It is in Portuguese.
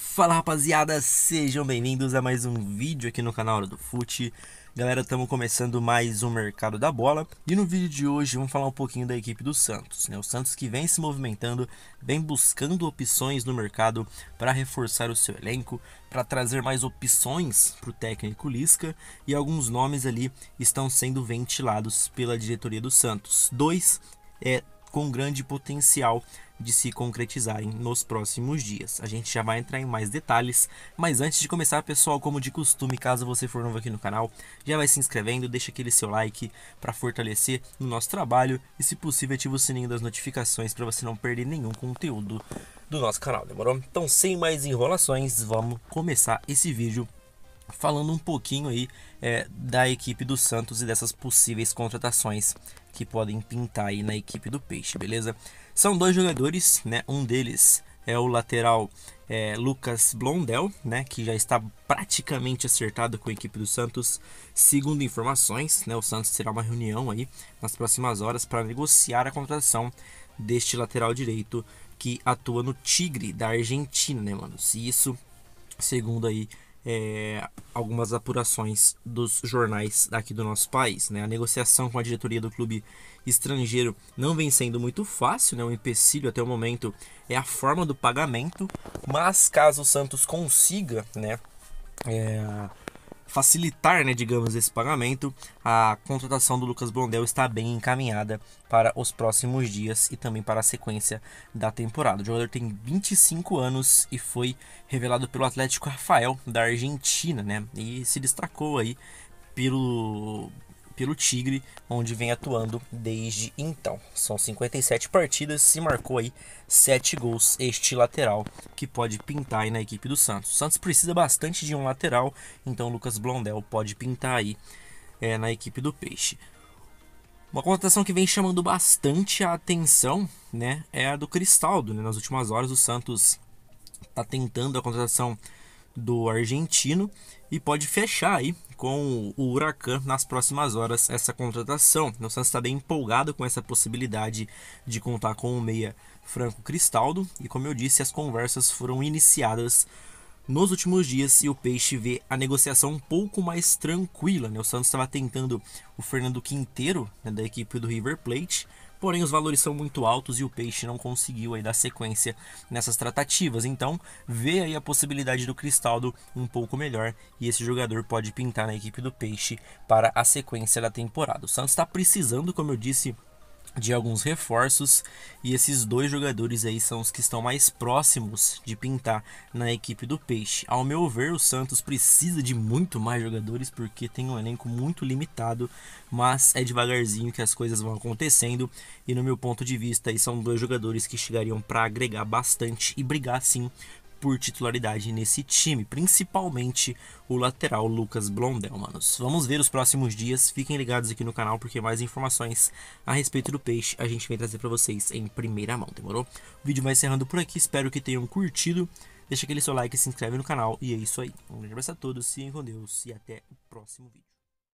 Fala rapaziada, sejam bem-vindos a mais um vídeo aqui no canal do Fute. Galera, estamos começando mais um Mercado da Bola e no vídeo de hoje vamos falar um pouquinho da equipe do Santos. Né? O Santos que vem se movimentando, vem buscando opções no mercado para reforçar o seu elenco, para trazer mais opções para o técnico Lisca e alguns nomes ali estão sendo ventilados pela diretoria do Santos. Dois é, com grande potencial de se concretizarem nos próximos dias. A gente já vai entrar em mais detalhes, mas antes de começar, pessoal, como de costume, caso você for novo aqui no canal, já vai se inscrevendo, deixa aquele seu like para fortalecer no nosso trabalho e, se possível, ativa o sininho das notificações para você não perder nenhum conteúdo do nosso canal, demorou? Então, sem mais enrolações, vamos começar esse vídeo falando um pouquinho aí é, da equipe do Santos e dessas possíveis contratações que podem pintar aí na equipe do Peixe, beleza? São dois jogadores, né? Um deles é o lateral é, Lucas Blondel, né, que já está praticamente acertado com a equipe do Santos, segundo informações, né, o Santos terá uma reunião aí nas próximas horas para negociar a contratação deste lateral direito que atua no Tigre da Argentina, né, mano? Se isso, segundo aí é, algumas apurações dos jornais aqui do nosso país. Né? A negociação com a diretoria do clube estrangeiro não vem sendo muito fácil, né? o empecilho até o momento é a forma do pagamento, mas caso o Santos consiga né, é, facilitar, né, digamos, esse pagamento, a contratação do Lucas Blondel está bem encaminhada para os próximos dias e também para a sequência da temporada. O jogador tem 25 anos e foi revelado pelo Atlético Rafael da Argentina, né? E se destacou aí pelo pelo Tigre, onde vem atuando desde então. São 57 partidas e marcou aí 7 gols este lateral que pode pintar aí na equipe do Santos. O Santos precisa bastante de um lateral, então o Lucas Blondel pode pintar aí é, na equipe do Peixe. Uma contratação que vem chamando bastante a atenção né, é a do Cristaldo. Né? Nas últimas horas, o Santos está tentando a contratação do argentino e pode fechar aí com o Huracan nas próximas horas essa contratação. O Santos está bem empolgado com essa possibilidade de contar com o meia Franco Cristaldo. E como eu disse, as conversas foram iniciadas nos últimos dias e o Peixe vê a negociação um pouco mais tranquila. Né? O Santos estava tentando o Fernando Quinteiro, né, da equipe do River Plate, porém os valores são muito altos e o peixe não conseguiu aí dar sequência nessas tratativas. Então, vê aí a possibilidade do Cristaldo um pouco melhor e esse jogador pode pintar na equipe do peixe para a sequência da temporada. O Santos está precisando, como eu disse de alguns reforços e esses dois jogadores aí são os que estão mais próximos de pintar na equipe do Peixe. Ao meu ver, o Santos precisa de muito mais jogadores porque tem um elenco muito limitado, mas é devagarzinho que as coisas vão acontecendo e no meu ponto de vista, aí são dois jogadores que chegariam para agregar bastante e brigar sim por titularidade nesse time, principalmente o lateral Lucas Blondel, manos. Vamos ver os próximos dias, fiquem ligados aqui no canal porque mais informações a respeito do peixe a gente vem trazer para vocês em primeira mão, demorou? O vídeo vai encerrando por aqui, espero que tenham curtido. Deixa aquele seu like, se inscreve no canal e é isso aí. Um grande abraço a todos, fiquem com Deus e até o próximo vídeo.